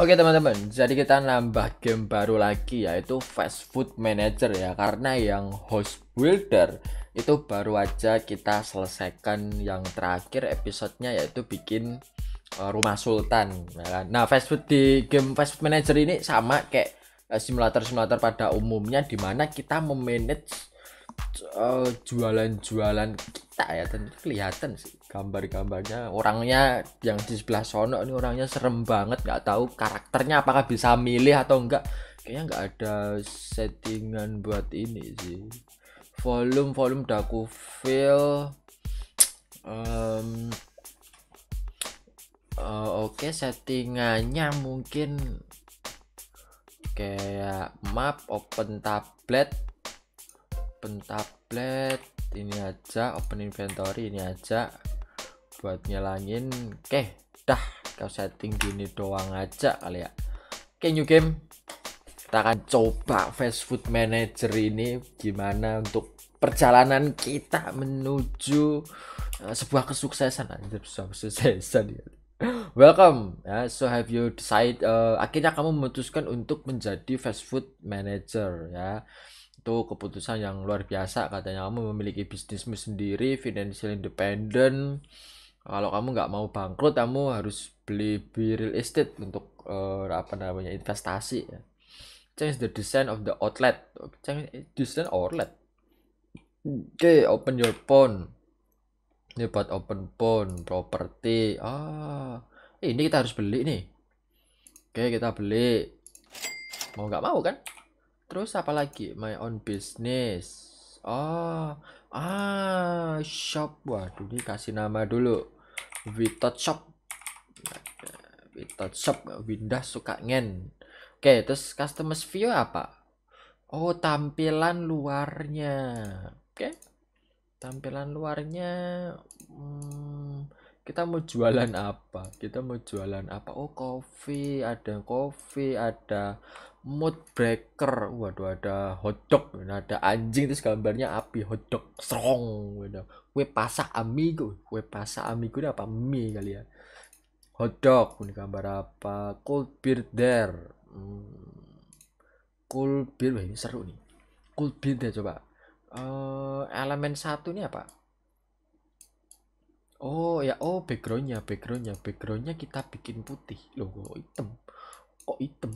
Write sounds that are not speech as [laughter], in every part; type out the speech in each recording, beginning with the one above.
Oke teman-teman, jadi kita nambah game baru lagi yaitu Fast Food Manager ya karena yang host builder itu baru aja kita selesaikan yang terakhir episodenya yaitu bikin eh, rumah sultan. Ya kan? Nah, fast food di game Fast Food Manager ini sama kayak eh, simulator-simulator pada umumnya Dimana kita memanage jualan jualan-jualan kita ya tentu kelihatan sih gambar-gambarnya orangnya yang di sebelah sono ini orangnya serem banget nggak tahu karakternya apakah bisa milih atau enggak kayaknya nggak ada settingan buat ini sih volume volume udah aku feel um, uh, eh, oke okay, settingannya mungkin kayak map open tablet open tablet ini aja open inventory ini aja buat nyalangin oke dah kau setting gini doang aja kali ya oke new game kita akan coba fast food manager ini gimana untuk perjalanan kita menuju eh, sebuah kesuksesan anjir sebuah kesuksesan ya Welcome. Ya, so have you decide uh, akhirnya kamu memutuskan untuk menjadi fast food manager ya itu keputusan yang luar biasa katanya kamu memiliki bisnismu sendiri financial independent kalau kamu nggak mau bangkrut kamu harus beli real estate untuk uh, apa namanya investasi ya. change the design of the outlet change design outlet oke okay, open your phone ini buat open phone property ah ini kita harus beli nih oke okay, kita beli mau nggak mau kan Terus apa lagi? My own business. Oh, ah, shop. Waduh, ini kasih nama dulu. Without shop. Without shop, Winda suka ngen. Oke, terus customer view apa? Oh, tampilan luarnya. Oke. Tampilan luarnya hmm, kita mau jualan apa? Kita mau jualan apa? Oh, kopi, ada kopi, ada mood breaker waduh ada hotdog ada anjing terus gambarnya api hotdog strong waduh kue pasak amigo kue pasak amigo ini apa mie kali ya hotdog ini gambar apa cold beer there hmm. cold beer wah ini seru nih cold beer there coba uh, elemen satu ini apa Oh ya, oh backgroundnya, backgroundnya, backgroundnya kita bikin putih. Loh, kok hitam? Kok hitam?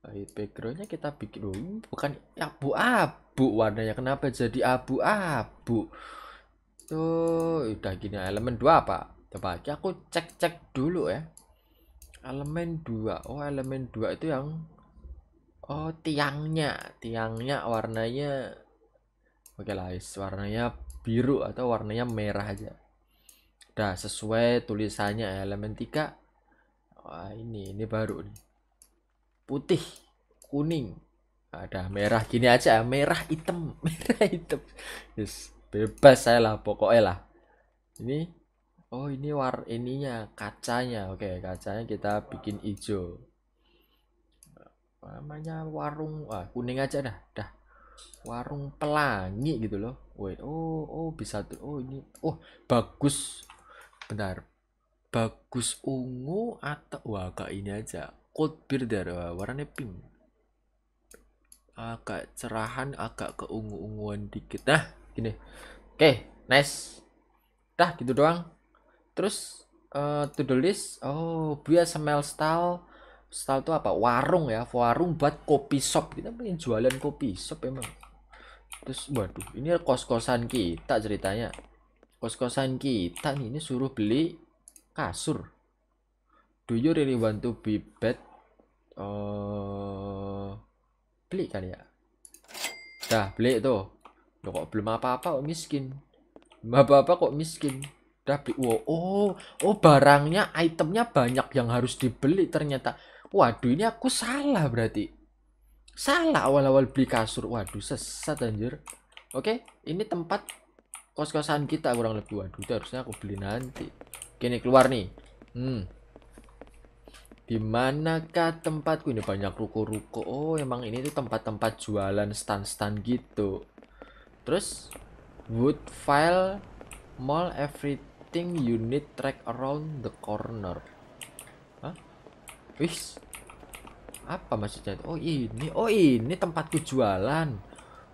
Baik, backgroundnya kita bikin dulu. Bukan abu-abu warnanya. Kenapa jadi abu-abu? Tuh, udah gini. Elemen dua apa? Coba aja aku cek-cek dulu ya. Elemen dua. Oh, elemen dua itu yang... Oh, tiangnya. Tiangnya warnanya... Oke, lah Warnanya biru atau warnanya merah aja. Udah, sesuai tulisannya elemen tiga. Wah, ini. Ini baru nih putih, kuning, ada merah gini aja, merah hitam, [laughs] merah hitam. Yes, bebas saya lah pokoknya lah. Ini oh ini war ininya kacanya. Oke, kacanya kita bikin hijau. namanya warung ah kuning aja dah, dah. Warung pelangi gitu loh. Wait, oh oh bisa tuh. Oh ini oh bagus. Benar, bagus ungu atau wah kayak ini aja cold beer darah warnanya pink agak cerahan agak keungu-unguan dikit nah gini oke okay, nice dah gitu doang terus uh, to the list oh biar smell style style itu apa warung ya warung buat kopi shop kita pengen jualan kopi shop emang terus waduh ini kos-kosan kita ceritanya kos-kosan kita nih ini suruh beli kasur do you really want to be bad uh, beli kali ya dah beli tuh Loh, kok belum apa-apa kok miskin apa-apa kok miskin dah beli wow. oh oh barangnya itemnya banyak yang harus dibeli ternyata waduh ini aku salah berarti salah awal-awal beli kasur waduh sesat anjir oke ini tempat kos-kosan kita kurang lebih waduh itu harusnya aku beli nanti kini keluar nih hmm di manakah tempatku? Ini banyak ruko-ruko. Oh, emang ini tuh tempat-tempat jualan stand-stand gitu. Terus wood file mall everything you need track around the corner. Hah? Wis. Apa maksudnya? Oh, ini. Oh, ini tempatku jualan.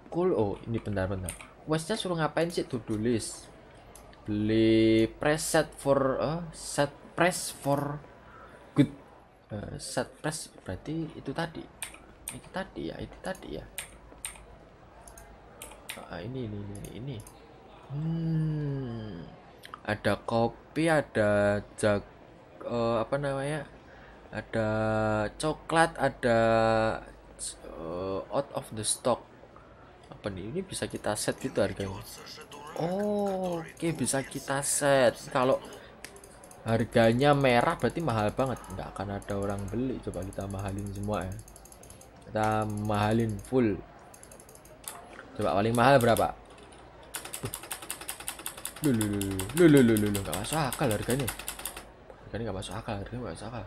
Cool. Oh, ini benar-benar. Questnya suruh ngapain sih tuh tulis? Beli preset for uh, set press for Eh, set press berarti itu tadi itu tadi ya itu tadi ya ah, ini ini ini ini hmm ada kopi ada jag uh, apa namanya ada coklat ada uh, out of the stock apa nih ini bisa kita set gitu harganya oh oke okay, bisa kita set kalau harganya merah berarti mahal banget enggak akan ada orang beli coba kita mahalin semua ya kita mahalin full coba paling mahal berapa lulu lulu lulu, lulu nggak masuk akal harganya harganya nggak masuk akal harganya nggak masuk akal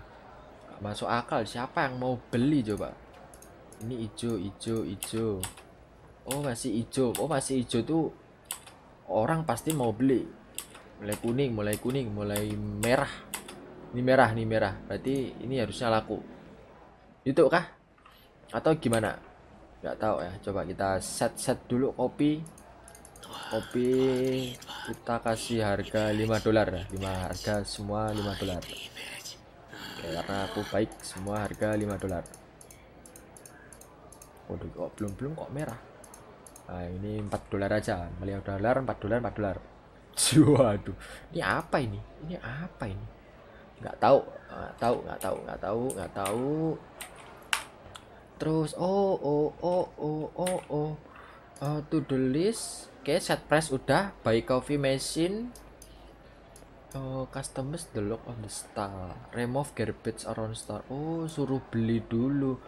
nggak masuk akal siapa yang mau beli coba ini hijau hijau hijau oh masih hijau oh masih hijau tuh orang pasti mau beli mulai kuning mulai kuning mulai merah ini merah nih merah berarti ini harusnya laku itu kah atau gimana nggak tahu ya coba kita set set dulu kopi kopi kita kasih harga 5 dolar 5 harga semua 5 dolar ya, karena aku baik semua harga 5 dolar Waduh kok belum belum kok merah nah ini 4 dolar aja beli dolar 4 dolar 4 dolar [laughs] Waduh, ini apa ini? Ini apa ini? Nggak tahu, nggak tahu, nggak tahu, nggak tahu, nggak tahu. Terus, oh, oh, oh, oh, oh, oh. Uh, to the list. Oke, okay, set press udah. Buy coffee machine. Oh, uh, customers the lock on the star. Remove garbage around star. Oh, suruh beli dulu.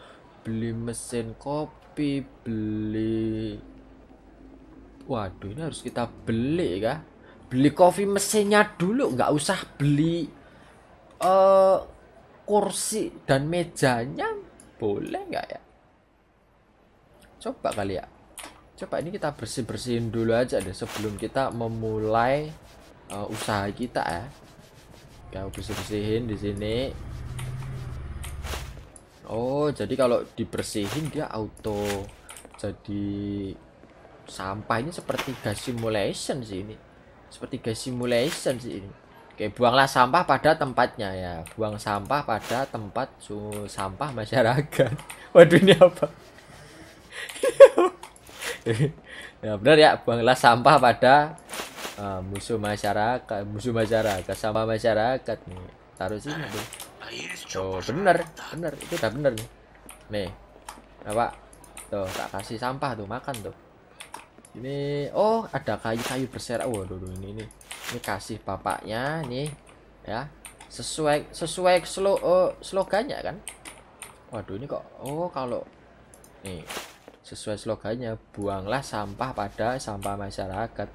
Beli mesin kopi, beli Waduh, ini harus kita beli kah? beli kopi mesinnya dulu nggak usah beli uh, kursi dan mejanya boleh nggak ya coba kali ya coba ini kita bersih bersihin dulu aja deh sebelum kita memulai uh, usaha kita ya kita bersih bersihin di sini oh jadi kalau dibersihin dia auto jadi sampah seperti gas simulation sih ini seperti guys simulation sih ini Oke, buanglah sampah pada tempatnya ya. Buang sampah pada tempat su sampah masyarakat. [laughs] Waduh ini apa? [laughs] ya benar ya, buanglah sampah pada uh, musuh masyarakat, musuh masyarakat, sampah masyarakat nih. Taruh sini eh, tuh. Oh, benar, benar. Itu udah benar nih. Nih. Apa? Tuh, tak kasih sampah tuh makan tuh ini oh ada kayu-kayu berserak waduh dulu ini ini ini kasih bapaknya nih ya sesuai sesuai slow uh, eh, slogannya kan waduh ini kok oh kalau nih sesuai slogannya buanglah sampah pada sampah masyarakat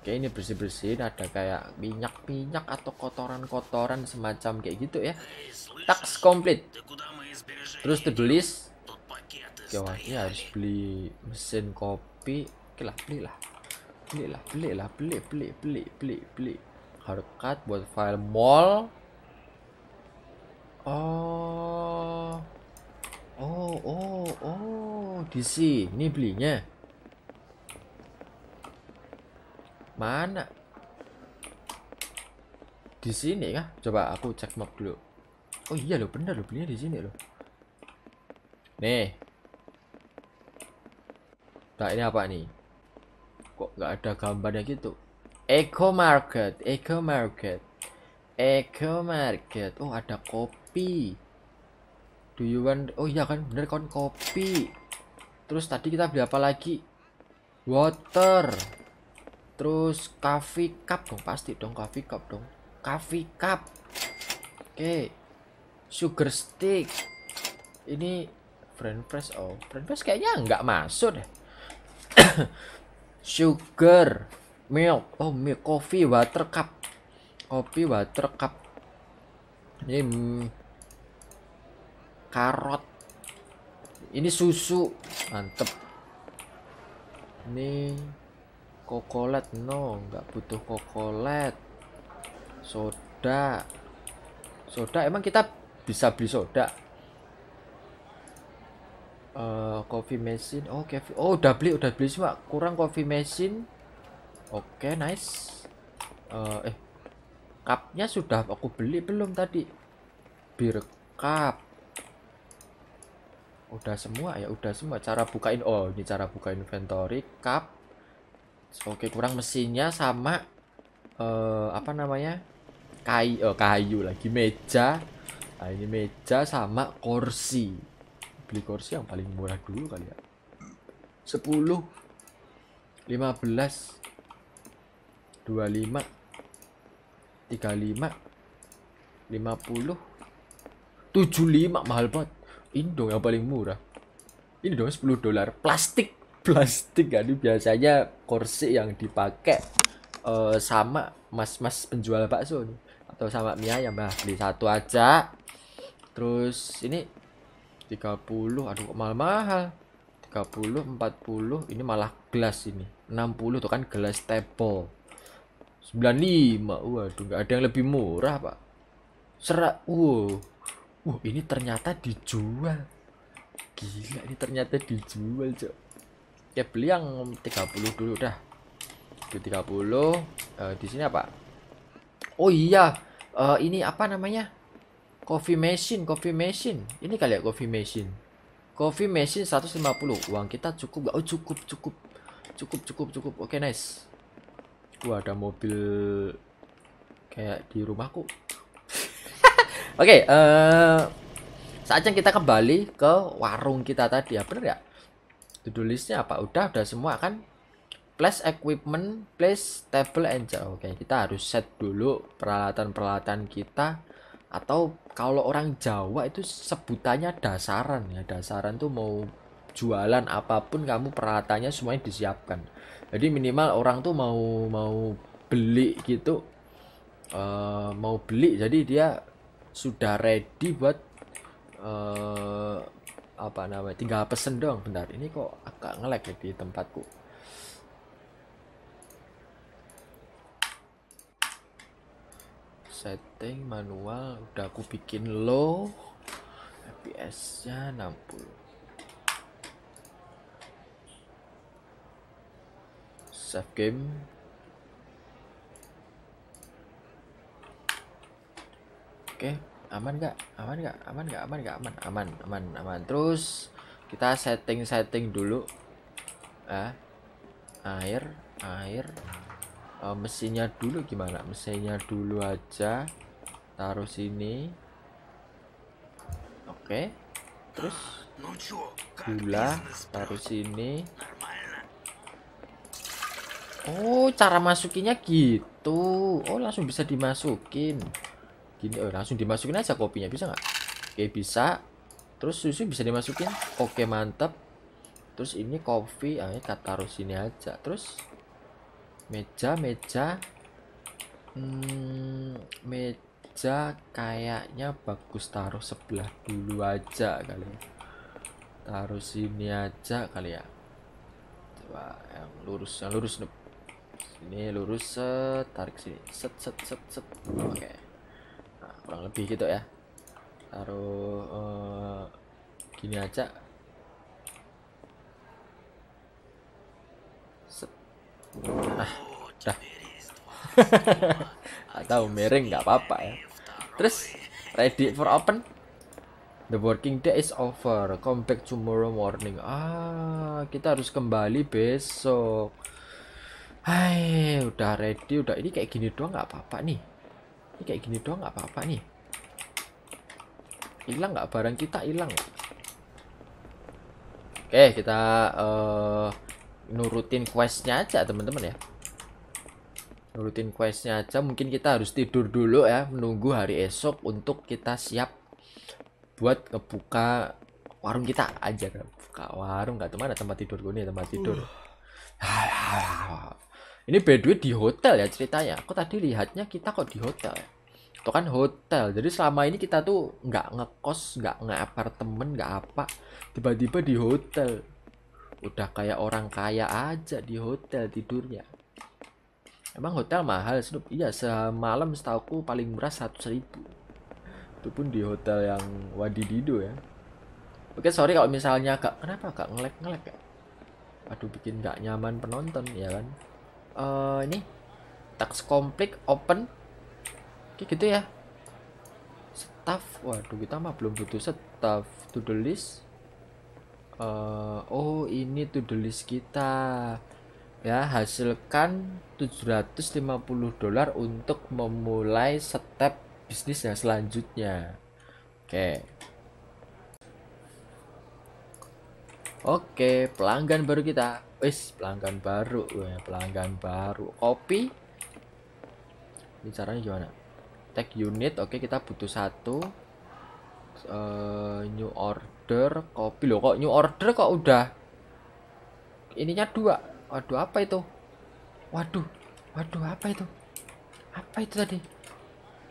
kayak ini bersih bersih ada kayak minyak minyak atau kotoran kotoran semacam kayak gitu ya tax complete terus terbelis ya harus beli mesin kopi tapi okay lah belilah belilah belilah beli beli beli beli beli hardcut buat file mall oh oh oh oh di sini belinya mana di sini kah? Coba aku cek map dulu. Oh iya lo bener lo belinya di sini lo. Nih, tak ini apa nih? Kok nggak ada gambarnya gitu? Eco Market, Eco Market, Eco Market. Oh ada kopi. Do you want? Oh iya kan bener kan kopi. Terus tadi kita beli apa lagi? Water. Terus coffee cup dong pasti dong coffee cup dong. Coffee cup. Oke. Okay. Sugar stick. Ini friend press. Oh, friend press kayaknya nggak masuk deh. [coughs] sugar milk oh milk coffee water cup kopi water cup ini mm, karot ini susu mantep ini kokolet no nggak butuh kokolet soda soda emang kita bisa beli soda uh, coffee machine oh coffee oh udah beli udah beli semua kurang coffee machine oke okay, nice uh, eh cupnya sudah aku beli belum tadi bir cup udah semua ya udah semua cara bukain oh ini cara buka inventory cup oke okay, kurang mesinnya sama uh, apa namanya kayu oh, kayu lagi meja nah ini meja sama kursi beli kursi yang paling murah dulu kali ya 10 15 25 35 50 75 mahal banget ini dong yang paling murah ini dong 10 dolar plastik plastik kan ini biasanya kursi yang dipakai uh, sama mas-mas penjual bakso nih atau sama mie ayam nah, beli satu aja terus ini 30 aduh kok mahal-mahal 30 40 ini malah gelas ini 60 tuh kan gelas table 95 waduh nggak ada yang lebih murah pak serak wow wow ini ternyata dijual gila ini ternyata dijual cok ya beli yang 30 dulu dah itu 30 uh, di sini apa oh iya uh, ini apa namanya Coffee machine, coffee machine. Ini kali ya coffee machine. Coffee machine 150. Uang kita cukup Oh, cukup, cukup. Cukup, cukup, cukup. Oke, okay, nice. Gua ada mobil kayak di rumahku. [laughs] Oke, okay, uh, eh, saatnya kita kembali ke warung kita tadi ya. Bener ya? Judul listnya apa? Udah, udah semua kan? Place equipment, place table and Oke, okay, kita harus set dulu peralatan-peralatan kita atau kalau orang Jawa itu sebutannya dasaran ya dasaran tuh mau jualan apapun kamu peralatannya semuanya disiapkan jadi minimal orang tuh mau mau beli gitu uh, mau beli jadi dia sudah ready buat uh, apa namanya tinggal pesen dong bentar ini kok agak ngelek ya di tempatku setting manual udah aku bikin low fps nya 60 save game oke aman gak aman gak aman gak aman gak aman aman aman aman terus kita setting setting dulu ah air air Eh, mesinnya dulu gimana mesinnya dulu aja taruh sini oke terus gula taruh sini oh cara masukinya gitu oh langsung bisa dimasukin gini oh, langsung dimasukin aja kopinya bisa nggak oke bisa terus susu bisa dimasukin oke okay, mantap terus ini kopi ah ini taruh sini aja terus meja meja hmm, meja kayaknya bagus taruh sebelah dulu aja kali ya taruh sini aja kali ya coba yang lurus yang lurus nih ini lurus set tarik sini set set set set oke okay. nah, kurang lebih gitu ya taruh uh, gini aja Ah, Atau [laughs] miring nggak apa-apa ya. Terus ready for open? The working day is over. Come back tomorrow morning. Ah, kita harus kembali besok. Hai, udah ready, udah ini kayak gini doang nggak apa-apa nih. Ini kayak gini doang nggak apa-apa nih. Hilang nggak barang kita hilang? Oke, kita uh, nurutin questnya aja teman-teman ya nurutin questnya aja mungkin kita harus tidur dulu ya menunggu hari esok untuk kita siap buat ngebuka warung kita aja buka warung nggak teman tempat tidur gue nih tempat tidur uh. [sighs] ini by di hotel ya ceritanya aku tadi lihatnya kita kok di hotel ya. itu kan hotel jadi selama ini kita tuh nggak ngekos nggak nge apartemen nggak apa tiba-tiba di hotel udah kayak orang kaya aja di hotel tidurnya emang hotel mahal Snoop iya semalam setauku paling murah 100 ribu itu pun di hotel yang wadididu ya oke sorry kalau misalnya gak kenapa gak ngelek ngelek ya aduh bikin gak nyaman penonton ya kan uh, ini tax komplik open oke gitu ya staff waduh kita mah belum butuh staff to the list uh, oh ini to do list kita ya hasilkan 750 dolar untuk memulai step bisnis yang selanjutnya oke okay. Oke, pelanggan baru kita. Wis, pelanggan baru. ya pelanggan baru. Kopi. Ini caranya gimana? Tag unit. Oke, kita butuh satu. Uh, new order order kopi loh kok new order kok udah ininya dua waduh apa itu waduh waduh apa itu apa itu tadi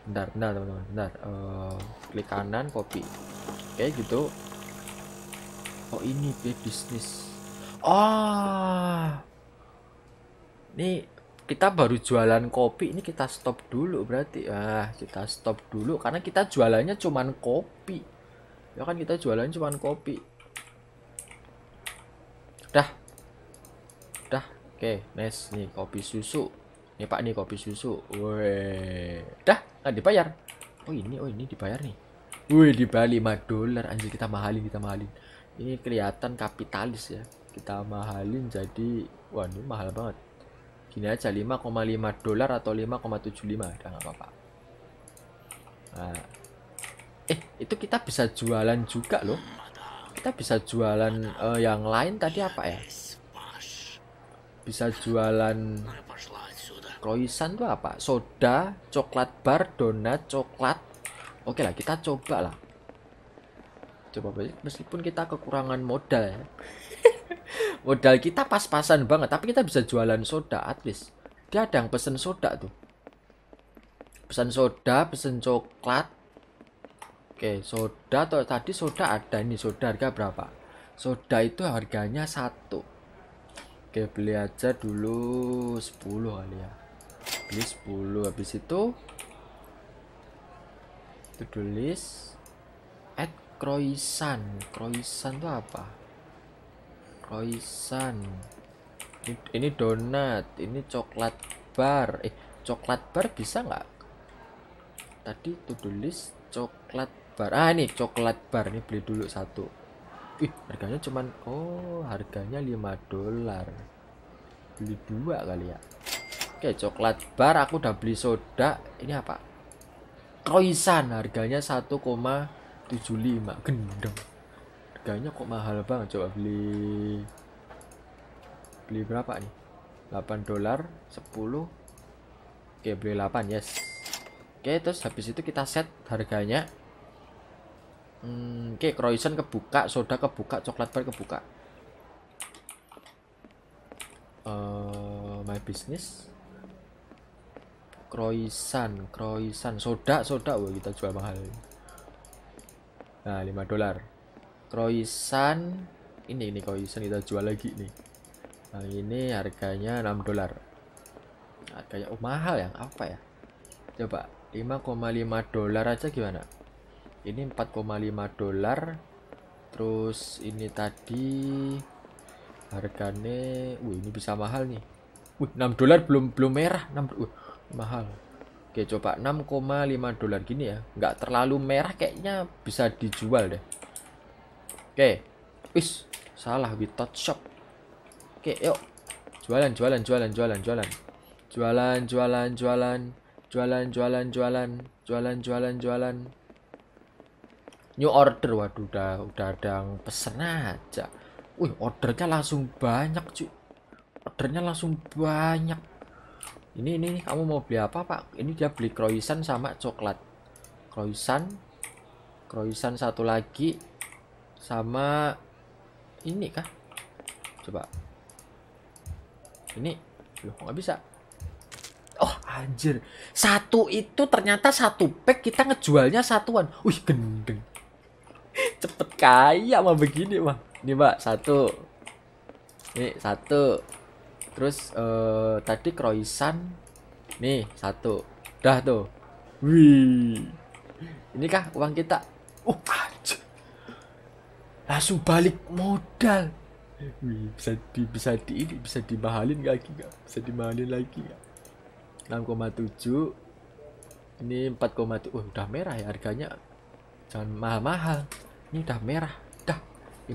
bentar bentar teman-teman bentar uh, klik kanan kopi kayak gitu oh ini be bisnis oh ini kita baru jualan kopi ini kita stop dulu berarti ah kita stop dulu karena kita jualannya cuman kopi ya kan kita jualan cuma kopi dah dah oke okay, nice nih kopi susu nih pak nih kopi susu woi dah nggak dibayar oh ini oh ini dibayar nih woi di Bali 5 dolar anjir kita mahalin kita mahalin ini kelihatan kapitalis ya kita mahalin jadi wah ini mahal banget gini aja 5,5 dolar atau 5,75 udah nggak apa-apa nah eh itu kita bisa jualan juga loh kita bisa jualan uh, yang lain tadi apa ya bisa jualan kroisan tuh apa soda coklat bar donat coklat oke lah kita coba lah coba meskipun kita kekurangan modal ya [laughs] modal kita pas-pasan banget tapi kita bisa jualan soda at least dia ada yang pesen soda tuh pesan soda pesen coklat Oke, soda tadi soda ada ini soda harga berapa? Soda itu harganya satu. Oke, beli aja dulu 10 kali ya. Beli 10 habis itu itu tulis add croissant. Croissant itu apa? Croissant. Ini, ini donat, ini coklat bar. Eh, coklat bar bisa nggak? Tadi itu tulis coklat bar ah ini coklat bar ini beli dulu satu ih harganya cuman oh harganya 5 dolar beli dua kali ya oke coklat bar aku udah beli soda ini apa croissant harganya 1,75 Gendong. harganya kok mahal banget coba beli beli berapa nih 8 dolar 10 oke beli 8 yes oke terus habis itu kita set harganya Hmm, oke, okay, croissant kebuka, soda kebuka, coklat bar kebuka. Uh, my business. Croissant, croissant, soda, soda, wah kita jual mahal. Nah, 5 dolar. Croissant ini ini croissant kita jual lagi nih. Nah, ini harganya 6 dolar. Harganya oh mahal ya, apa ya? Coba 5,5 dolar aja gimana? ini 4,5 dolar terus ini tadi harganya wih ini bisa mahal nih wih 6 dolar belum belum merah 6 uh mahal oke coba 6,5 dolar gini ya nggak terlalu merah kayaknya bisa dijual deh oke wis salah witot shop oke yuk jualan jualan jualan jualan jualan jualan jualan jualan jualan jualan jualan jualan jualan jualan new order waduh udah udah ada yang pesen aja wih ordernya langsung banyak cuy ordernya langsung banyak ini ini kamu mau beli apa pak ini dia beli croissant sama coklat croissant croissant satu lagi sama ini kah coba ini loh nggak bisa oh anjir satu itu ternyata satu pack kita ngejualnya satuan wih gendeng cepet kaya mah begini mah ini mbak satu ini satu terus uh, tadi croissant nih satu dah tuh wih ini kah uang kita uh anjir. langsung balik modal wih bisa di bisa di ini bisa dimahalin lagi nggak bisa dimahalin lagi ya? 6,7 ini 4,7 udah merah ya harganya jangan mahal-mahal ini udah merah. Dah 5,5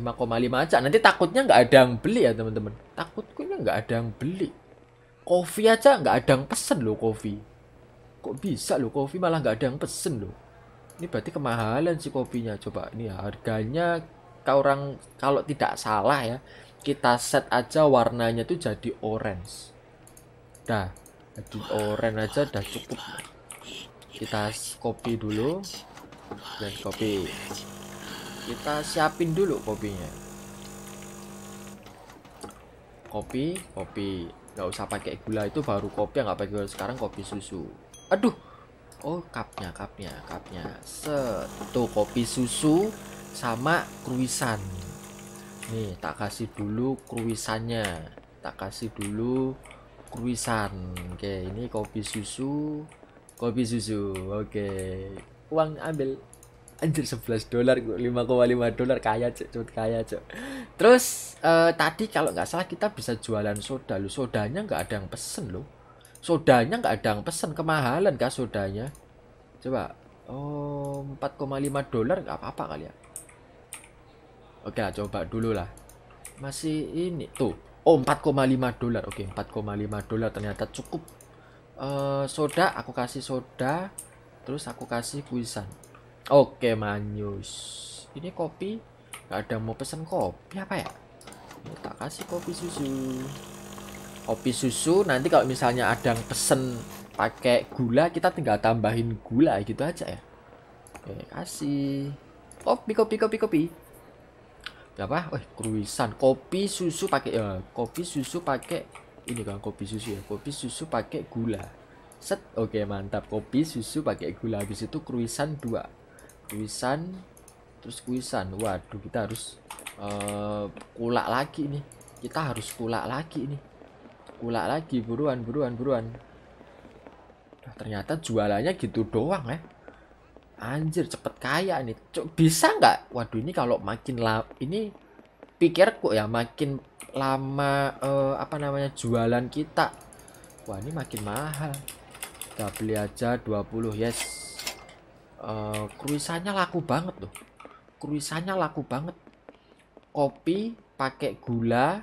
aja. Nanti takutnya nggak ada yang beli ya teman-teman. Takutku ini nggak ada yang beli. Kopi aja nggak ada yang pesen loh kopi. Kok bisa loh kopi malah nggak ada yang pesen loh. Ini berarti kemahalan sih kopinya. Coba ini ya, harganya Kau orang kalau tidak salah ya kita set aja warnanya tuh jadi orange. Dah, jadi orange aja udah cukup. Kita kopi dulu dan kopi kita siapin dulu kopinya kopi kopi nggak usah pakai gula itu baru kopi nggak pakai gula sekarang kopi susu aduh oh cupnya cupnya cupnya set kopi susu sama kruisan nih tak kasih dulu kruisannya tak kasih dulu kruisan oke ini kopi susu kopi susu oke uang ambil anjir 11 dolar 5,5 dolar kaya cek cepet kaya cek terus uh, tadi kalau nggak salah kita bisa jualan soda lo sodanya nggak ada yang pesen lo sodanya nggak ada yang pesen kemahalan kah sodanya coba oh 4,5 dolar nggak apa-apa kali ya oke lah coba dulu lah masih ini tuh oh 4,5 dolar oke 4,5 dolar ternyata cukup uh, soda aku kasih soda terus aku kasih kuisan Oke, Manyus. Ini kopi. Gak ada mau pesen kopi apa ya? Ini tak kasih kopi susu. Kopi susu nanti kalau misalnya ada yang pesen pakai gula, kita tinggal tambahin gula gitu aja ya. Oke, kasih. Oh, kopi, kopi, kopi, kopi. apa? Eh, kruisan. Kopi susu pakai ya, kopi susu pakai ini kan kopi susu ya. Kopi susu pakai gula. Set. Oke, mantap. Kopi susu pakai gula. Habis itu kruisan dua kuisan terus kuisan waduh kita harus uh, kulak lagi nih kita harus kulak lagi nih kulak lagi buruan buruan buruan nah, ternyata jualannya gitu doang ya anjir cepet kaya nih Cuk, bisa nggak waduh ini kalau makin lama ini pikirku ya makin lama uh, apa namanya jualan kita wah ini makin mahal kita beli aja 20 yes uh, laku banget loh kruisannya laku banget kopi pakai gula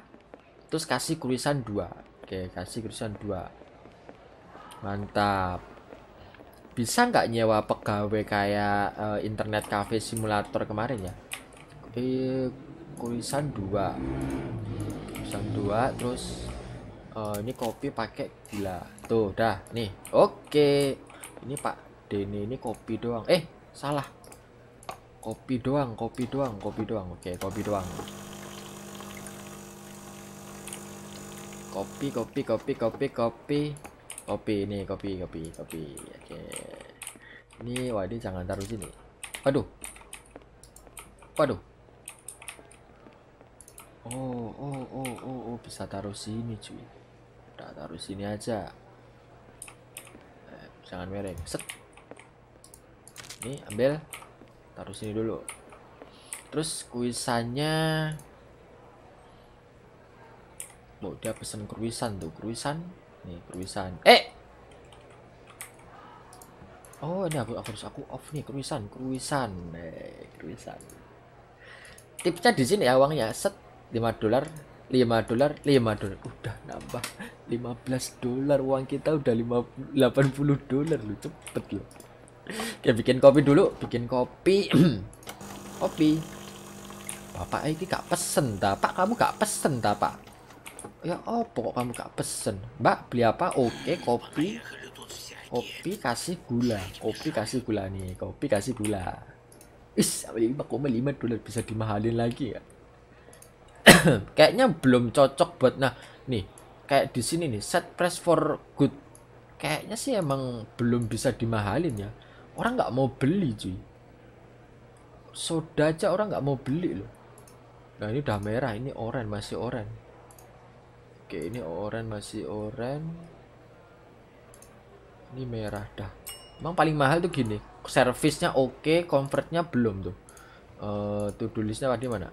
terus kasih kruisan dua oke kasih kruisan dua mantap bisa nggak nyewa pegawai kayak uh, internet cafe simulator kemarin ya eh kruisan dua kurisan dua terus uh, ini kopi pakai gula tuh dah nih oke ini pak Dene ini kopi doang. Eh, salah. Kopi doang, kopi doang, kopi doang. Oke, kopi doang. Kopi, kopi, kopi, kopi, kopi. Kopi ini, kopi, kopi, kopi. Oke. Ini wah jangan taruh sini. Aduh. Waduh. Oh, oh, oh, oh, oh, bisa taruh sini, cuy. Udah taruh sini aja. Eh, jangan mereng. Set ini ambil taruh sini dulu terus kuisannya oh, dia pesen kruisan tuh kruisan nih kruisan eh oh ini aku, harus aku off nih kruisan kruisan eh kruisan tipsnya di sini ya uangnya set 5 dolar 5 dolar 5 dolar udah nambah 15 dolar uang kita udah 5, 80 dolar lu cepet loh Oke, bikin kopi dulu, bikin kopi. [clears throat] kopi. Bapak ini gak pesen bapak Kamu gak pesen bapak. Ya opo oh, kamu gak pesen? Mbak, beli apa? Oke, kopi. Kopi kasih gula. Kopi kasih gula nih. Kopi kasih gula. Is, 5,5 dolar bisa dimahalin lagi ya. [clears throat] Kayaknya belum cocok buat nah, nih. Kayak di sini nih, set press for good. Kayaknya sih emang belum bisa dimahalin ya orang nggak mau beli cuy soda aja orang nggak mau beli loh nah ini udah merah ini oranye masih oranye oke ini oranye masih oranye ini merah dah emang paling mahal tuh gini servisnya oke okay, convertnya belum tuh uh, tuh tulisnya tadi mana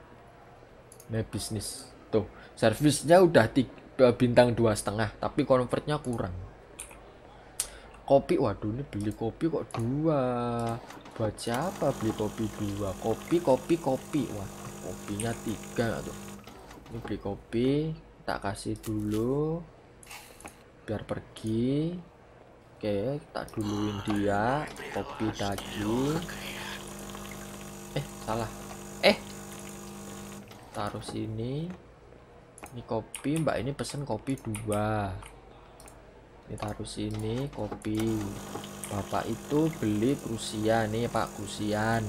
nah bisnis tuh servisnya udah tiga, eh, bintang dua setengah tapi convertnya kurang kopi waduh ini beli kopi kok dua buat siapa beli kopi dua kopi kopi kopi waduh kopinya tiga tuh ini beli kopi tak kasih dulu biar pergi oke tak duluin dia kopi daging eh salah eh taruh sini ini kopi mbak ini pesen kopi dua taruh sini kopi bapak itu beli krusia nih pak krusian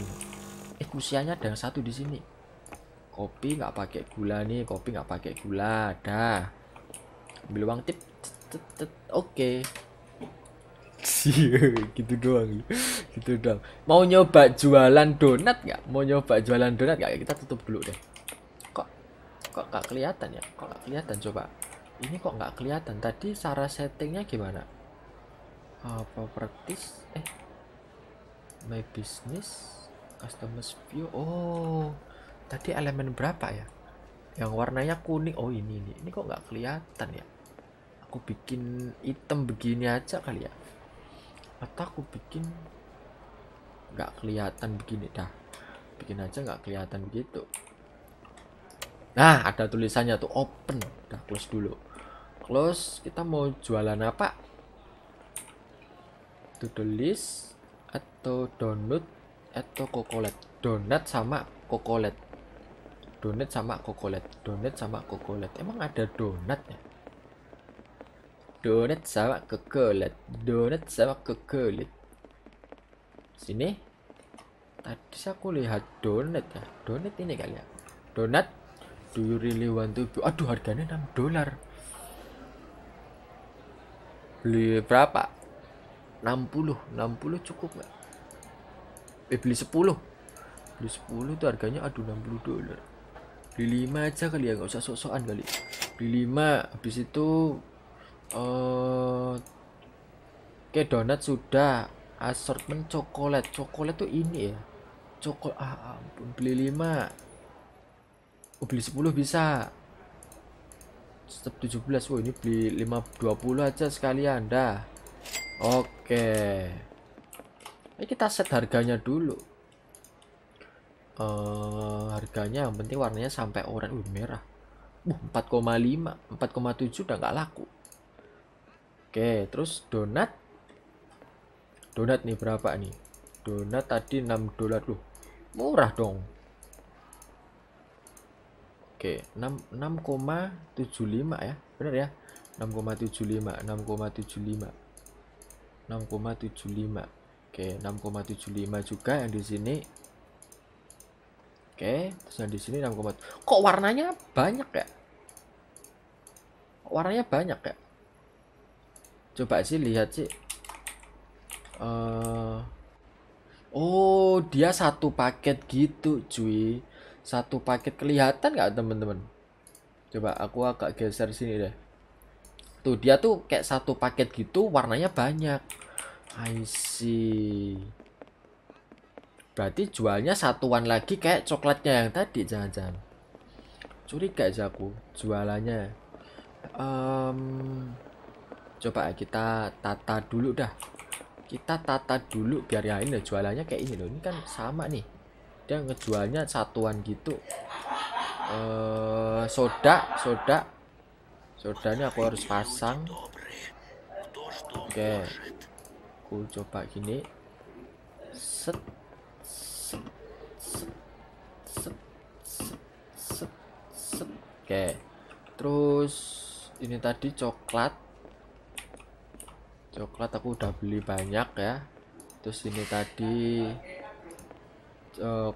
eh krusianya ada yang satu di sini kopi nggak pakai gula nih kopi nggak pakai gula ada ambil uang tip oke okay. Iya, gitu doang gitu doang mau nyoba jualan donat nggak mau nyoba jualan donat nggak kita tutup dulu deh kok kok nggak kelihatan ya kok nggak kelihatan coba ini kok nggak kelihatan tadi cara settingnya gimana uh, properties eh my business customers view oh tadi elemen berapa ya yang warnanya kuning oh ini ini ini kok nggak kelihatan ya aku bikin item begini aja kali ya atau aku bikin nggak kelihatan begini dah bikin aja nggak kelihatan begitu Nah, ada tulisannya tuh open. Udah close dulu. Close, kita mau jualan apa? To the list atau donut atau kokolet. Donat sama kokolet. Donat sama kokolet. Donat sama kokolet. Emang ada donat ya? Donat sama kokolet. Donat sama kokolet. Sini. Tadi saya kulihat lihat donat ya. Donat ini kali ya. Donat do you really want to be? aduh harganya 6 dolar beli berapa 60 60 cukup gak eh beli 10 beli 10 itu harganya aduh 60 dolar beli 5 aja kali ya gak usah sok-sokan kali beli 5 habis itu eh uh, oke okay, donat sudah assortment coklat coklat tuh ini ya coklat ah ampun beli 5 oh, beli 10 bisa step 17 oh ini beli 5 20 aja sekalian dah oke ini kita set harganya dulu uh, harganya yang penting warnanya sampai orange uh, merah uh, 4,5 4,7 udah nggak laku oke terus donat donat nih berapa nih donat tadi 6 dolar loh murah dong Oke, 6 6,75 ya. Benar ya? 6,75, 6,75. 6,75. Oke, 6,75 juga yang di sini. Oke, terus yang di sini 6, kok warnanya banyak ya? Warnanya banyak ya? Coba sih lihat sih. Uh, oh, dia satu paket gitu, cuy satu paket kelihatan nggak temen-temen coba aku agak geser sini deh tuh dia tuh kayak satu paket gitu warnanya banyak I see berarti jualnya satuan lagi kayak coklatnya yang tadi jangan-jangan curiga aja aku jualannya um, coba kita tata dulu dah kita tata dulu biar ya ini jualannya kayak ini loh ini kan sama nih dia ngejualnya satuan gitu eh soda soda sodanya aku harus pasang oke aku coba gini set oke terus ini tadi coklat coklat aku udah beli banyak ya terus ini tadi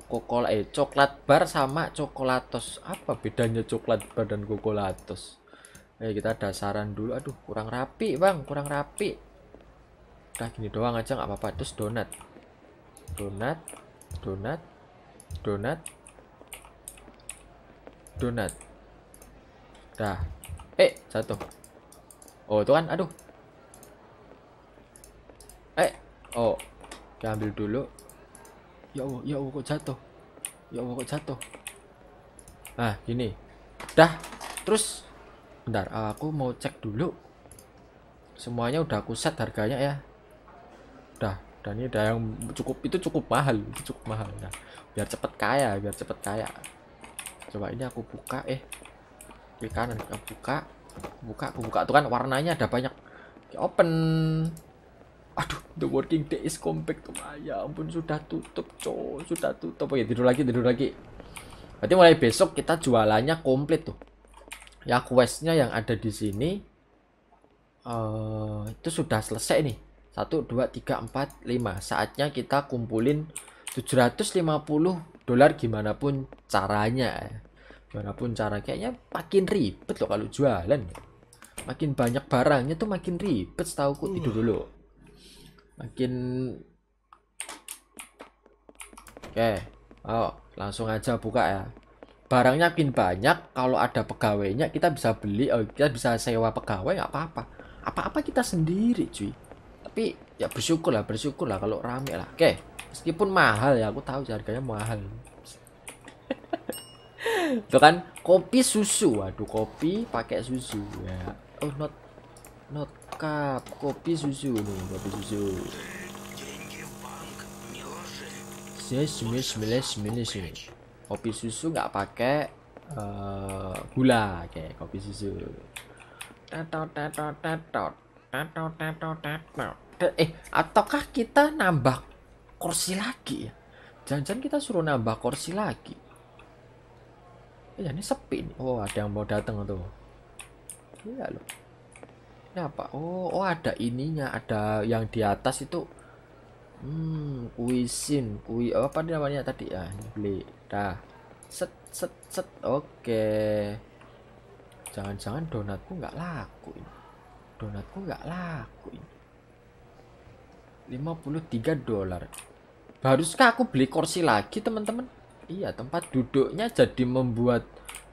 Kokol eh, eh coklat bar sama coklatos apa bedanya coklat bar dan kokolatos eh kita dasaran dulu aduh kurang rapi bang kurang rapi udah gini doang aja nggak apa-apa terus donat donat donat donat donat dah eh satu oh tuhan aduh eh oh kita ambil dulu ya Allah ya Allah kok jatuh ya Allah kok jatuh nah gini dah terus bentar aku mau cek dulu semuanya udah aku set harganya ya dah dan ini udah yang cukup itu cukup mahal itu cukup mahal nah biar cepet kaya biar cepet kaya coba ini aku buka eh klik kanan aku buka buka aku buka tuh kan warnanya ada banyak open aduh the working day is compact tuh ah, ya ampun sudah tutup cow sudah tutup oke tidur lagi tidur lagi berarti mulai besok kita jualannya komplit tuh ya questnya yang ada di sini uh, itu sudah selesai nih 1 2 3 4 5 saatnya kita kumpulin 750 dolar gimana pun caranya gimana pun cara kayaknya makin ribet loh kalau jualan makin banyak barangnya tuh makin ribet setahu ku tidur hmm. dulu makin oke okay. oh langsung aja buka ya barangnya makin banyak kalau ada pegawainya kita bisa beli oh, kita bisa sewa pegawai nggak apa-apa apa-apa kita sendiri cuy tapi ya bersyukur lah bersyukur lah kalau rame lah oke okay. meskipun mahal ya aku tahu harganya mahal [laughs] Tuh kan kopi susu, waduh kopi pakai susu ya. Oh not Not cup, kopi susu nih, kopi susu. sih sembilan sembilan sini. Kopi susu nggak pakai uh, gula, kayak kopi susu. Tatot tatot tatot tatot tatot tatot. Eh, ataukah kita nambah kursi lagi ya? Jangan-jangan kita suruh nambah kursi lagi. Ya, ini sepi nih. Oh, ada yang mau datang tuh. Iya loh. Maksudnya apa? Oh, oh ada ininya, ada yang di atas itu. Hmm, kuisin, kui oh, apa namanya tadi ya? Ah, beli. Dah. Set set set. Oke. Jangan-jangan donatku nggak laku ini. Donatku nggak laku ini. 53 dolar. Haruskah aku beli kursi lagi, teman-teman? Iya, tempat duduknya jadi membuat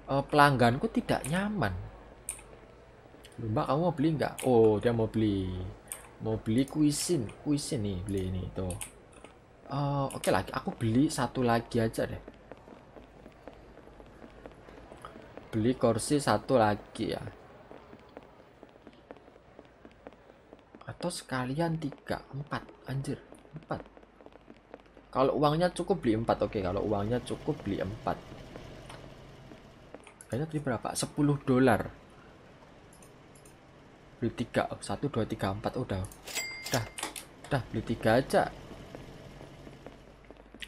uh, pelangganku tidak nyaman. Mbak kamu mau beli enggak? Oh dia mau beli mau beli kuisin kuisin nih beli ini tuh uh, oke okay lah aku beli satu lagi aja deh beli kursi satu lagi ya atau sekalian tiga empat anjir empat kalau uangnya cukup beli empat oke kalau uangnya cukup beli empat kayaknya tadi berapa sepuluh dolar beli tiga satu dua tiga empat oh, udah udah udah beli tiga aja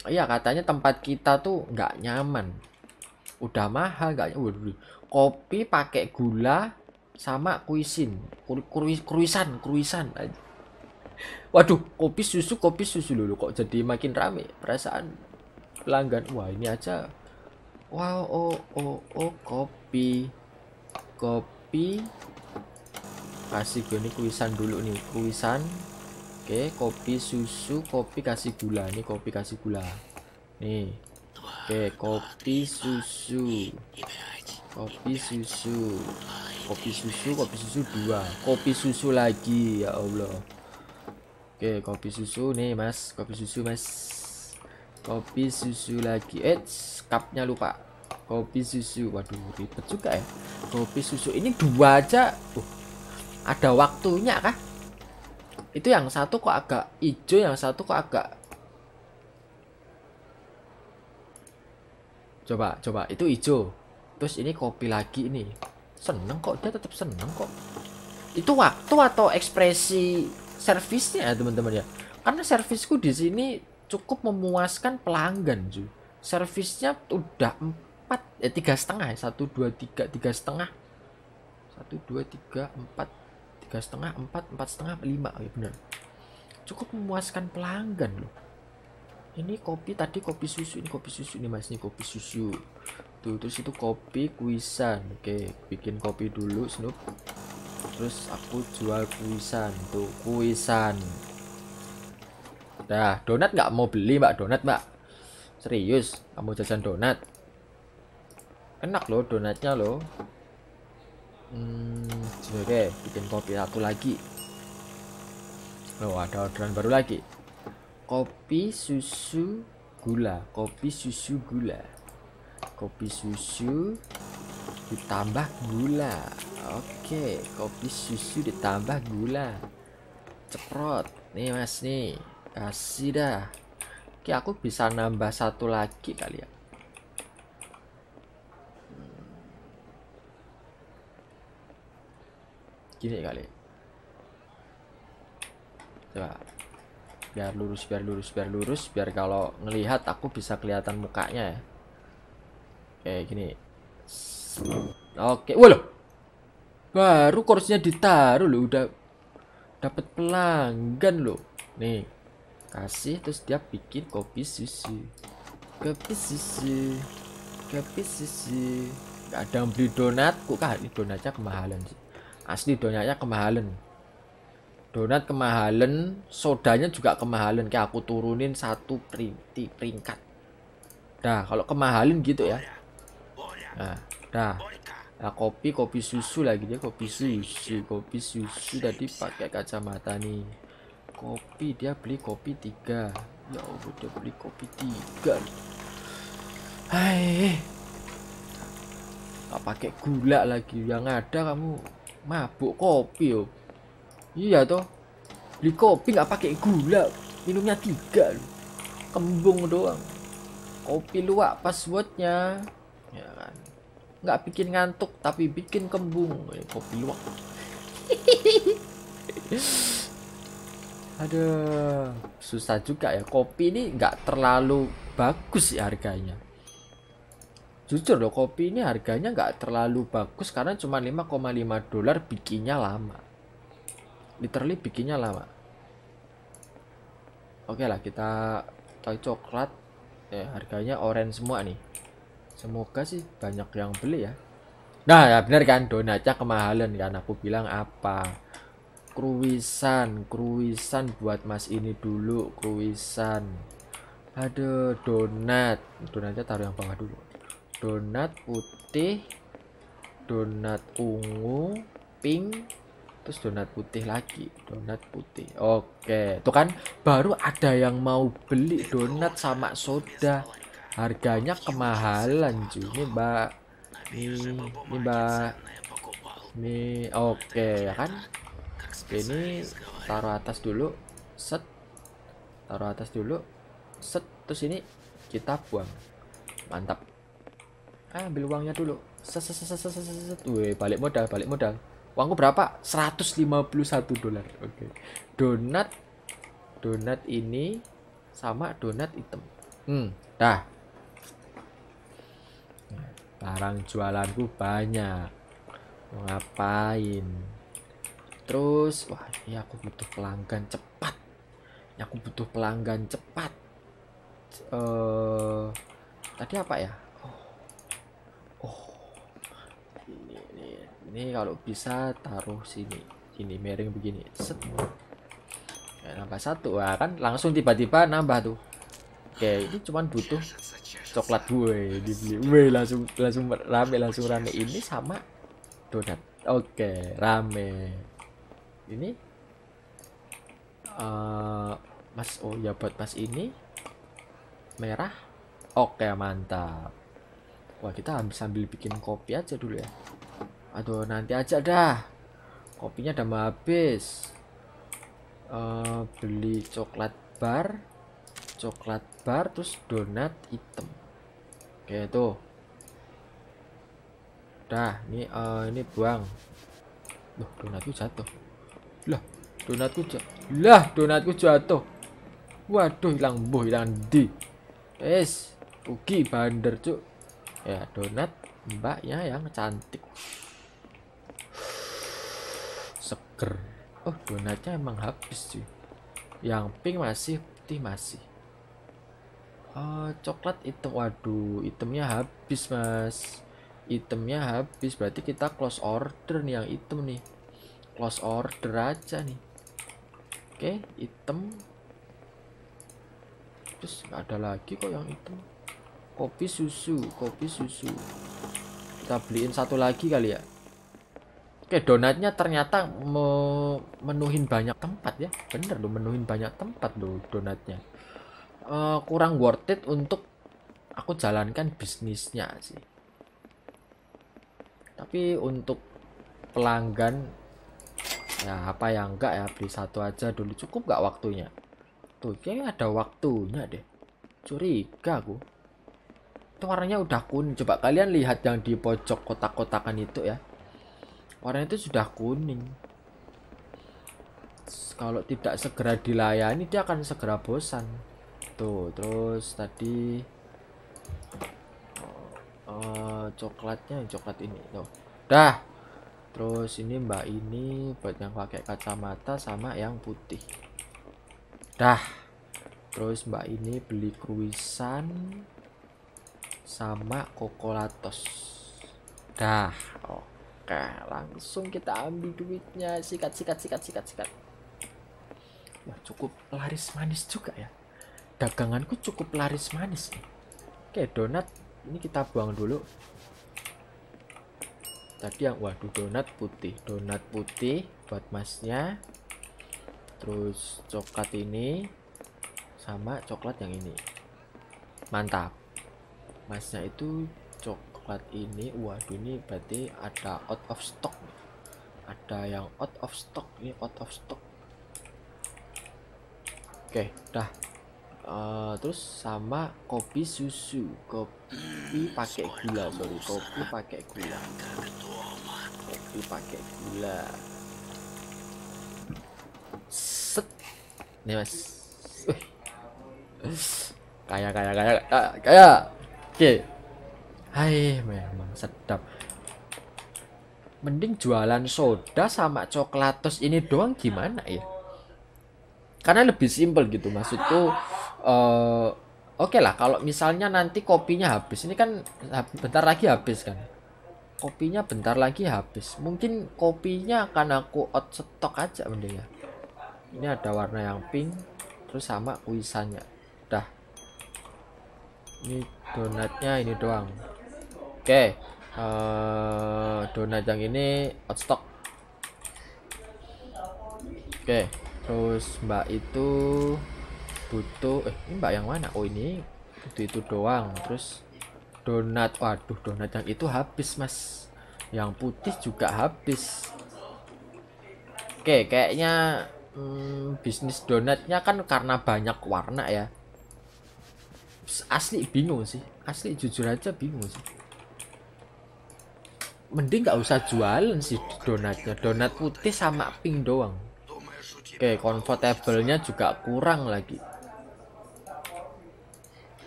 iya katanya tempat kita tuh nggak nyaman udah mahal nggak kopi pakai gula sama kuisin kruisan kruisan waduh kopi susu kopi susu dulu kok jadi makin rame perasaan pelanggan wah ini aja wow oh oh oh kopi kopi kasih gue ini kuisan dulu nih kuisan oke kopi susu kopi kasih gula nih kopi kasih gula nih oke kopi susu kopi susu kopi susu kopi susu dua kopi susu lagi ya Allah oke kopi susu nih mas kopi susu mas kopi susu lagi eh cupnya lupa kopi susu waduh ribet juga ya kopi susu ini dua aja tuh ada waktunya kah itu yang satu kok agak hijau yang satu kok agak coba coba itu hijau terus ini kopi lagi ini seneng kok dia tetap seneng kok itu waktu atau ekspresi servisnya ya, teman-teman ya karena servisku di sini cukup memuaskan pelanggan ju servisnya udah empat ya tiga setengah ya. satu dua tiga tiga setengah satu dua tiga empat tiga setengah empat empat setengah lima ya benar cukup memuaskan pelanggan loh ini kopi tadi kopi susu ini kopi susu ini mas ini kopi susu tuh terus itu kopi kuisan oke bikin kopi dulu Snoop terus aku jual kuisan tuh kuisan dah donat nggak mau beli mbak donat mbak serius kamu jajan donat enak loh donatnya loh Hmm, oke, ya, bikin kopi satu lagi. Loh, ada orderan baru lagi. Kopi susu gula, kopi susu gula. Kopi susu ditambah gula. Oke, kopi susu ditambah gula. Ceprot. Nih, Mas nih. Kasih dah. Oke, aku bisa nambah satu lagi kali ya. gini kali coba biar lurus biar lurus biar lurus biar kalau ngelihat aku bisa kelihatan mukanya ya oke gini oke waduh baru kursinya ditaruh lo udah dapet pelanggan lo nih kasih terus dia bikin kopi sisi kopi sisi kopi sisi gak ada yang beli kok kah ini donatnya kemahalan sih asli donatnya kemahalan donat kemahalan sodanya juga kemahalan kayak aku turunin satu peringkat Dah, kalau kemahalan gitu ya nah nah Nah, kopi kopi susu lagi dia kopi susu kopi susu tadi pakai kacamata nih kopi dia beli kopi tiga ya allah dia beli kopi tiga hai Gak pakai gula lagi yang ada kamu mabuk kopi yo iya toh beli kopi nggak pakai gula minumnya tiga kembung doang kopi luak passwordnya ya kan nggak bikin ngantuk tapi bikin kembung eh, kopi luak ada susah juga ya kopi ini nggak terlalu bagus sih ya harganya jujur loh kopi ini harganya nggak terlalu bagus karena cuma 5,5 dolar bikinnya lama literally bikinnya lama oke okay lah kita toy coklat ya harganya orange semua nih semoga sih banyak yang beli ya nah ya bener kan donatnya kemahalan kan aku bilang apa kruisan kruisan buat mas ini dulu kruisan ada donat donatnya taruh yang bawah dulu donat putih donat ungu pink terus donat putih lagi donat putih oke itu kan baru ada yang mau beli donat sama soda harganya kemahalan cuy ini mbak ini, ini mbak ini oke ya kan ini taruh atas dulu set taruh atas dulu set terus ini kita buang mantap eh, ambil uangnya dulu Wih, balik modal balik modal uangku berapa 151 dolar oke donat donat ini sama donat item, hmm dah barang jualanku banyak ngapain terus wah ini aku butuh pelanggan cepat aku butuh pelanggan cepat eh, tadi apa ya ini kalau bisa taruh sini sini miring begini set ya, nambah satu Wah, kan langsung tiba-tiba nambah tuh oke ini cuman butuh coklat gue dibeli gue langsung langsung rame langsung rame ini sama donat oke rame ini uh, mas oh ya buat mas ini merah oke mantap wah kita sambil bikin kopi aja dulu ya aduh nanti aja dah kopinya udah mau habis uh, beli coklat bar coklat bar terus donat hitam kayak itu dah ini uh, ini buang loh donatku jatuh lah donatku jatuh lah donatku jatuh waduh hilang buh hilang di es rugi bander cuk ya donat mbaknya yang cantik ger. oh donatnya emang habis sih yang pink masih putih masih oh coklat itu waduh itemnya habis mas itemnya habis berarti kita close order nih yang item nih close order aja nih oke okay, item terus nggak ada lagi kok yang item kopi susu kopi susu kita beliin satu lagi kali ya Oke, donatnya ternyata memenuhin banyak tempat ya. Bener loh, menuhin banyak tempat loh donatnya. Uh, kurang worth it untuk aku jalankan bisnisnya sih. Tapi untuk pelanggan, ya apa yang enggak ya, beli satu aja dulu. Cukup enggak waktunya? Tuh, kayaknya ada waktunya deh. Curiga aku. Itu warnanya udah kuning. Coba kalian lihat yang di pojok kotak-kotakan itu ya Warna itu sudah kuning. Kalau tidak segera dilayani dia akan segera bosan. Tuh, terus tadi uh, coklatnya coklat ini tuh. Dah. Terus ini Mbak ini buat yang pakai kacamata sama yang putih. Dah. Terus Mbak ini beli kruisan sama kokolatos. Dah. Oke. Oke, langsung kita ambil duitnya. Sikat, sikat, sikat, sikat, sikat. Wah, cukup laris manis juga ya. Daganganku cukup laris manis nih. Oke, donat ini kita buang dulu. Tadi yang waduh donat putih, donat putih buat masnya. Terus coklat ini sama coklat yang ini. Mantap. Masnya itu coklat obat ini waduh ini berarti ada out of stock ada yang out of stock ini out of stock oke dah uh, terus sama kopi susu kopi hmm, pakai gula sorry kopi pakai gula kopi pakai gula set nih mas kaya kaya kaya ah, kaya oke okay. Hai, memang sedap. Mending jualan soda sama coklatos ini doang gimana ya? Karena lebih simpel gitu maksudku. Uh, Oke okay lah, kalau misalnya nanti kopinya habis, ini kan bentar lagi habis kan. Kopinya bentar lagi habis. Mungkin kopinya akan aku out stok aja mending ya. Ini ada warna yang pink, terus sama kuisannya. Dah. Ini donatnya ini doang okay. uh, eh, donat yang ini out stock. oke okay. terus mbak itu butuh eh ini mbak yang mana oh ini butuh itu doang terus donat waduh donat yang itu habis mas yang putih juga habis oke okay, kayaknya hmm, bisnis donatnya kan karena banyak warna ya asli bingung sih asli jujur aja bingung sih mending nggak usah jualan sih donatnya donat putih sama pink doang oke comfortable-nya juga kurang lagi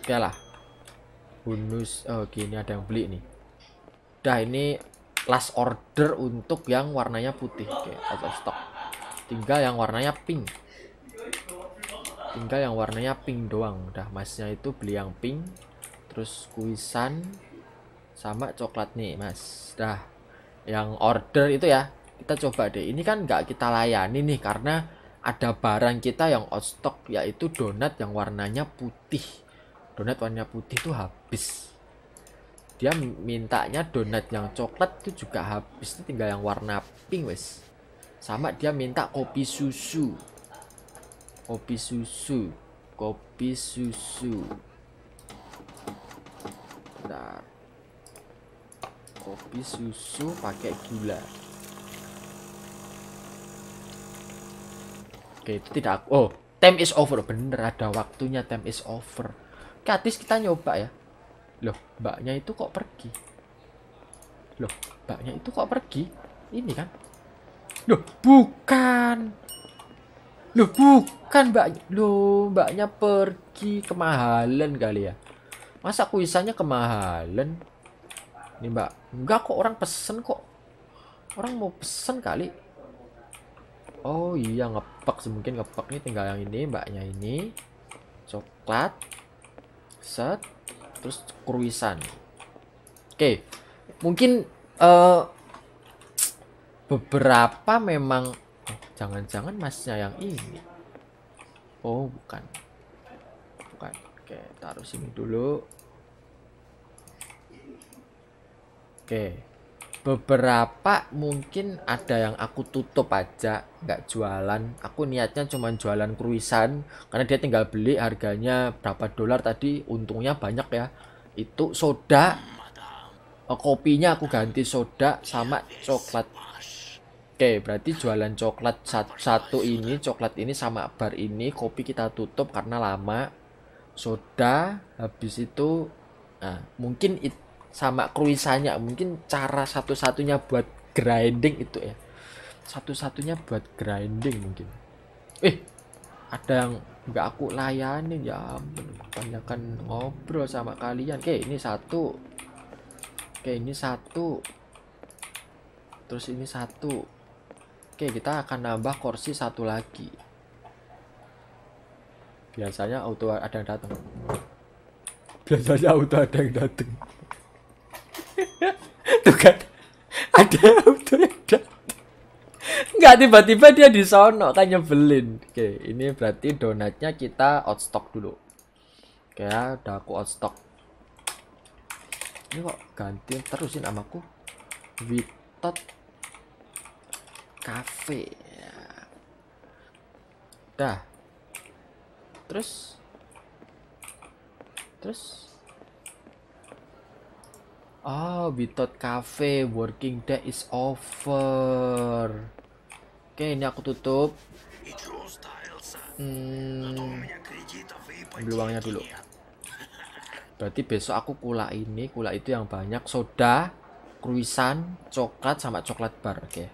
oke lah bonus oh gini ada yang beli nih dah ini last order untuk yang warnanya putih oke out of stock tinggal yang warnanya pink tinggal yang warnanya pink doang dah masnya itu beli yang pink terus kuisan sama coklat nih mas dah yang order itu ya kita coba deh ini kan nggak kita layani nih karena ada barang kita yang outstock yaitu donat yang warnanya putih donat warnanya putih itu habis dia mintanya donat yang coklat itu juga habis itu tinggal yang warna pink wes sama dia minta kopi susu kopi susu kopi susu Bentar kopi susu pakai gula oke itu tidak aku oh time is over bener ada waktunya time is over katis kita nyoba ya loh mbaknya itu kok pergi loh mbaknya itu kok pergi ini kan loh bukan loh bukan mbak loh mbaknya pergi kemahalan kali ya masa kuisannya kemahalan Nih mbak, enggak kok orang pesen kok. Orang mau pesen kali. Oh iya ngepak semungkin ngepak nih tinggal yang ini mbaknya ini. Coklat, set, terus kruisan. Oke, mungkin uh, beberapa memang eh, jangan-jangan masnya yang ini. Oh bukan, bukan. Oke, taruh sini dulu. Oke. Beberapa mungkin ada yang aku tutup aja, nggak jualan. Aku niatnya cuma jualan kruisan karena dia tinggal beli harganya berapa dolar tadi, untungnya banyak ya. Itu soda eh, kopinya aku ganti soda sama coklat. Oke, berarti jualan coklat satu ini, coklat ini sama bar ini, kopi kita tutup karena lama. Soda habis itu nah, mungkin itu sama kruisanya mungkin cara satu-satunya buat grinding itu ya satu-satunya buat grinding mungkin eh ada yang nggak aku layani ya kebanyakan ngobrol sama kalian kayak ini satu kayak ini satu terus ini satu oke kita akan nambah kursi satu lagi biasanya auto ada yang datang biasanya auto ada yang datang [laughs] tuh kan ada auto yang datang nggak tiba-tiba dia di sono kan nyebelin oke ini berarti donatnya kita outstock dulu oke ya udah aku outstock ini kok ganti terusin sama aku Witot Cafe ya. dah terus terus Oh, Bitot Cafe working day is over. Oke, ini aku tutup. Hmm, ambil uangnya dulu. Berarti besok aku kula ini, kula itu yang banyak soda, kruisan, coklat sama coklat bar, oke.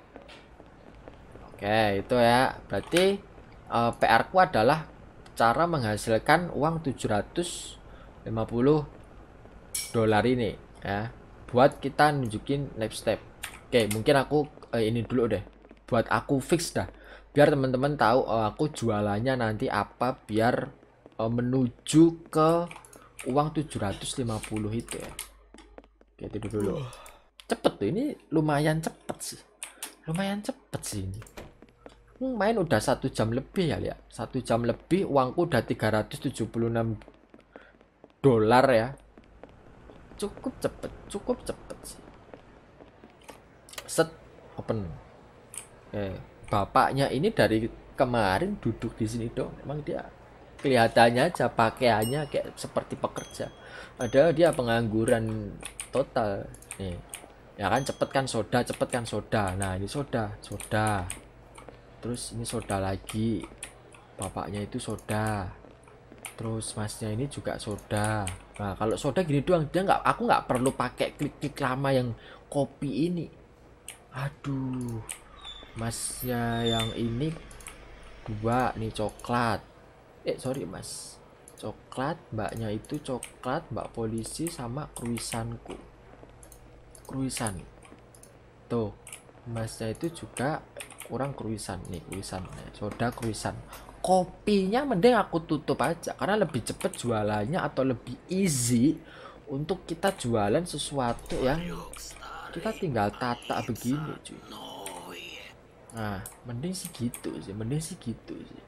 Oke, itu ya. Berarti eh, PR ku adalah cara menghasilkan uang 750 dolar ini, ya buat kita nunjukin next step oke mungkin aku eh, ini dulu deh buat aku fix dah biar teman-teman tahu oh, aku jualannya nanti apa biar oh, menuju ke uang 750 itu ya oke tidur dulu cepet tuh ini lumayan cepet sih lumayan cepet sih ini hmm, main udah satu jam lebih ya lihat satu jam lebih uangku udah 376 dolar ya cukup cepet cukup cepet sih set open oke eh, bapaknya ini dari kemarin duduk di sini dong emang dia kelihatannya aja pakaiannya kayak seperti pekerja Ada dia pengangguran total nih ya kan cepet kan soda cepet kan soda nah ini soda soda terus ini soda lagi bapaknya itu soda terus masnya ini juga soda Nah, kalau soda gini doang dia nggak aku nggak perlu pakai klik-klik lama yang kopi ini. Aduh. Mas ya yang ini dua nih coklat. Eh sorry mas, coklat mbaknya itu coklat mbak polisi sama kruisanku. Kruisan. Tuh masnya itu juga kurang kruisan nih kruisan soda kruisan kopinya mending aku tutup aja karena lebih cepet jualannya atau lebih easy untuk kita jualan sesuatu yang kita tinggal tata begini cuy nah mending sih gitu sih mending sih gitu sih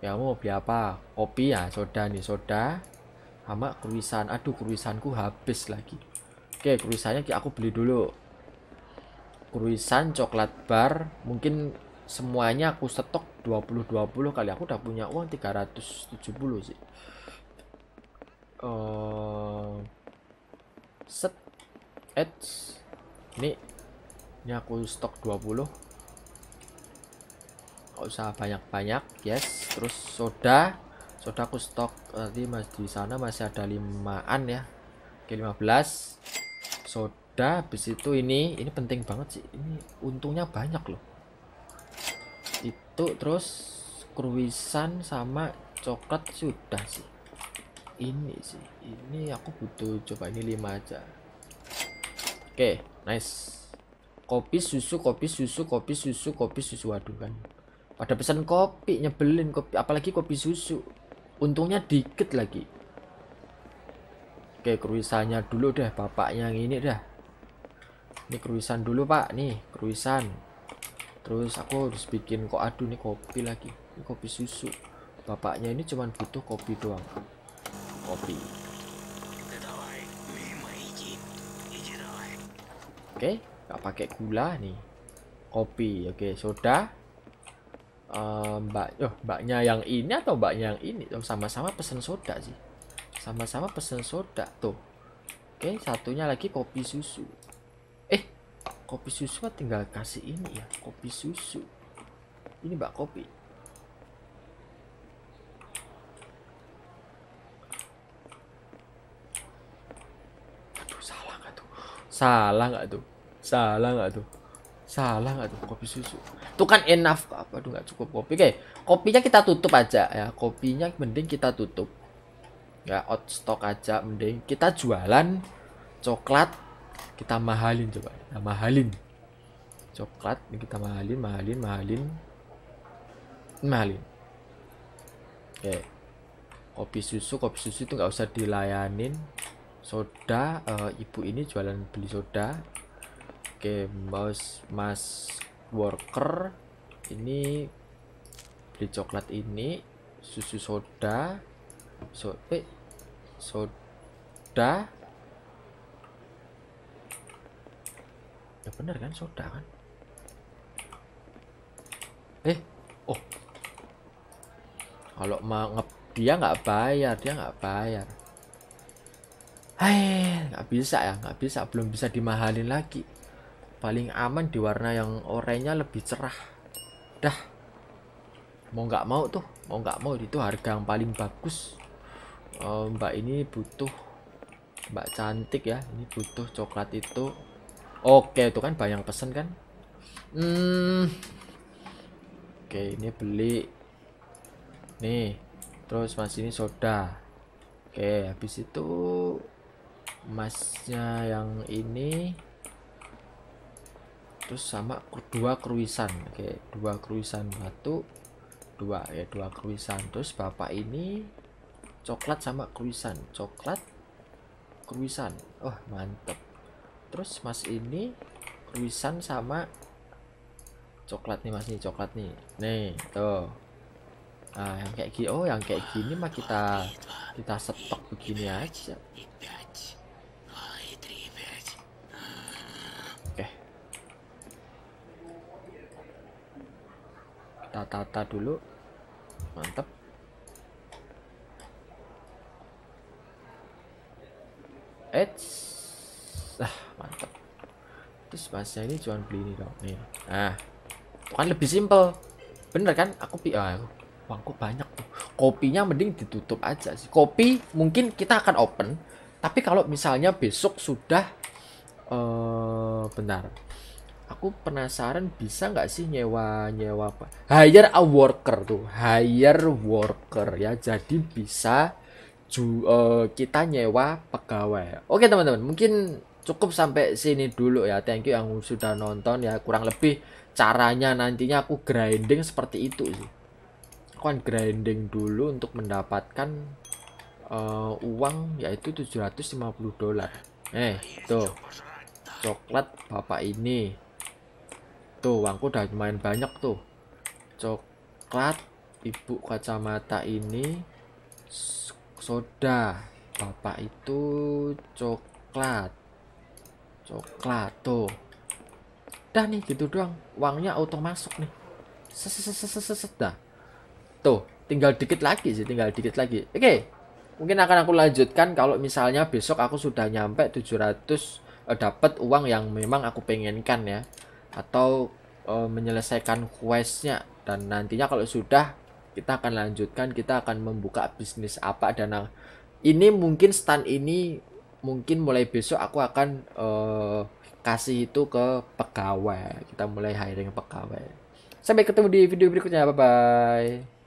ya mau beli apa kopi ya soda nih soda sama kruisan aduh kruisanku habis lagi oke kruisannya aku beli dulu kruisan coklat bar mungkin semuanya aku stok 20-20 kali aku udah punya uang 370 sih uh, set edge ini ini aku stok 20 nggak usah banyak-banyak yes terus soda soda aku stok nanti masih di sana masih ada limaan ya ke 15 soda habis itu ini ini penting banget sih ini untungnya banyak loh itu terus kruisan sama coklat sudah sih ini sih ini aku butuh coba ini lima aja oke okay, nice kopi susu kopi susu kopi susu kopi susu waduh kan pada pesan kopi nyebelin kopi apalagi kopi susu untungnya dikit lagi oke okay, kruisannya dulu deh bapaknya yang ini dah ini kruisan dulu pak nih kruisan terus aku harus bikin kok aduh nih kopi lagi ini kopi susu bapaknya ini cuman butuh kopi doang kopi oke okay, nggak pakai gula nih kopi oke okay, soda uh, mbak oh mbaknya yang ini atau mbaknya yang ini oh, sama-sama pesen soda sih sama-sama pesen soda tuh oke okay, satunya lagi kopi susu kopi susu kan tinggal kasih ini ya kopi susu ini mbak kopi aduh salah nggak tuh salah nggak tuh salah nggak tuh salah nggak tuh kopi susu tuh kan enough apa tuh nggak cukup kopi oke kopinya kita tutup aja ya kopinya mending kita tutup ya out stock aja mending kita jualan coklat kita mahalin coba kita nah, mahalin coklat ini kita mahalin mahalin mahalin mahalin oke kopi susu kopi susu itu nggak usah dilayanin soda uh, ibu ini jualan beli soda oke mas mas worker ini beli coklat ini susu soda so eh soda ya bener kan soda kan eh oh kalau mau dia nggak bayar dia nggak bayar hei eh, nggak bisa ya, nggak bisa, belum bisa dimahalin lagi. Paling aman di warna yang oranye lebih cerah. Dah, mau nggak mau tuh, mau nggak mau itu harga yang paling bagus. Uh, mbak ini butuh, mbak cantik ya, ini butuh coklat itu Oke, itu kan banyak pesan kan? Hmm. Oke, ini beli. Nih. Terus Mas ini soda. Oke, habis itu emasnya yang ini terus sama dua kruisan. Oke, dua kruisan batu. Dua ya, dua kruisan. Terus Bapak ini coklat sama kruisan. Coklat kruisan. Oh, mantep terus mas ini tulisan sama coklat nih mas nih coklat nih nih tuh nah yang kayak gini oh yang kayak gini mah kita kita setok begini aja oke kita tata dulu mantep Eits lah mantap terus bahasa ini cuma beli ini dong nih iya. nah itu kan lebih simpel. bener kan aku pi ah, uangku banyak tuh kopinya mending ditutup aja sih kopi mungkin kita akan open tapi kalau misalnya besok sudah uh, eh, benar. aku penasaran bisa nggak sih nyewa nyewa apa hire a worker tuh hire worker ya jadi bisa ju, uh, kita nyewa pegawai oke teman-teman mungkin cukup sampai sini dulu ya thank you yang sudah nonton ya kurang lebih caranya nantinya aku grinding seperti itu sih aku kan grinding dulu untuk mendapatkan uh, uang yaitu 750 dolar eh tuh coklat bapak ini tuh uangku udah lumayan banyak tuh coklat ibu kacamata ini soda bapak itu coklat tuh, dah nih gitu doang uangnya auto masuk nih seseseseseset tuh tinggal dikit lagi sih tinggal dikit lagi oke okay. mungkin akan aku lanjutkan kalau misalnya besok aku sudah nyampe 700 eh, dapat uang yang memang aku pengenkan ya atau eh, menyelesaikan questnya dan nantinya kalau sudah kita akan lanjutkan kita akan membuka bisnis apa dan ini mungkin stand ini mungkin mulai besok aku akan uh, kasih itu ke pegawai. Kita mulai hiring pegawai. Sampai ketemu di video berikutnya. Bye bye.